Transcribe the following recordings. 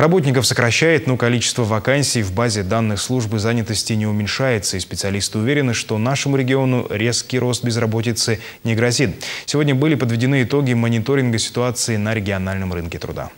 Работников сокращает, но количество вакансий в базе данных службы занятости не уменьшается, и специалисты уверены, что нашему региону резкий рост безработицы не грозит. Сегодня были подведены итоги мониторинга ситуации на региональном рынке труда.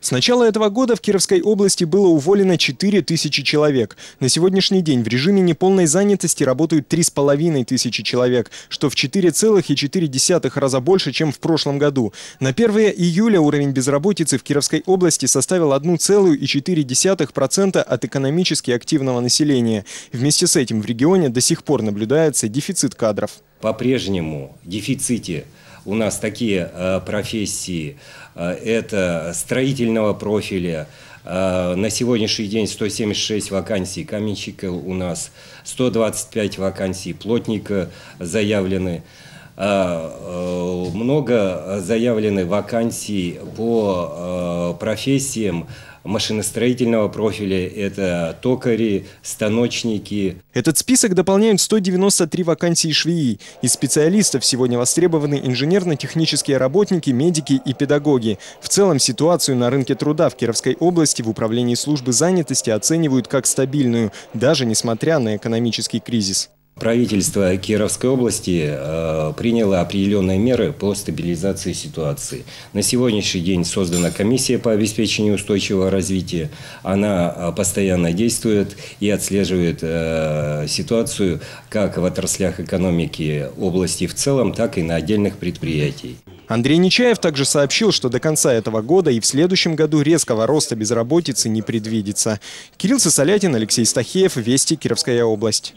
С начала этого года в Кировской области было уволено 4000 человек. На сегодняшний день в режиме неполной занятости работают 3,5 тысячи человек, что в 4,4 раза больше, чем в прошлом году. На 1 июля уровень безработицы в Кировской области составил 1,4% от экономически активного населения. Вместе с этим в регионе до сих пор наблюдается дефицит кадров. По-прежнему дефиците у нас такие э, профессии, э, это строительного профиля, э, на сегодняшний день 176 вакансий каменщика у нас, 125 вакансий плотника заявлены. Много заявлены вакансий по профессиям машиностроительного профиля, это токари, станочники. Этот список дополняют 193 вакансии швеи. Из специалистов сегодня востребованы инженерно-технические работники, медики и педагоги. В целом ситуацию на рынке труда в Кировской области в Управлении службы занятости оценивают как стабильную, даже несмотря на экономический кризис. Правительство Кировской области э, приняло определенные меры по стабилизации ситуации. На сегодняшний день создана комиссия по обеспечению устойчивого развития. Она э, постоянно действует и отслеживает э, ситуацию как в отраслях экономики области в целом, так и на отдельных предприятиях. Андрей Нечаев также сообщил, что до конца этого года и в следующем году резкого роста безработицы не предвидится. Кирилл Сосолятин, Алексей Стахеев, Вести, Кировская область.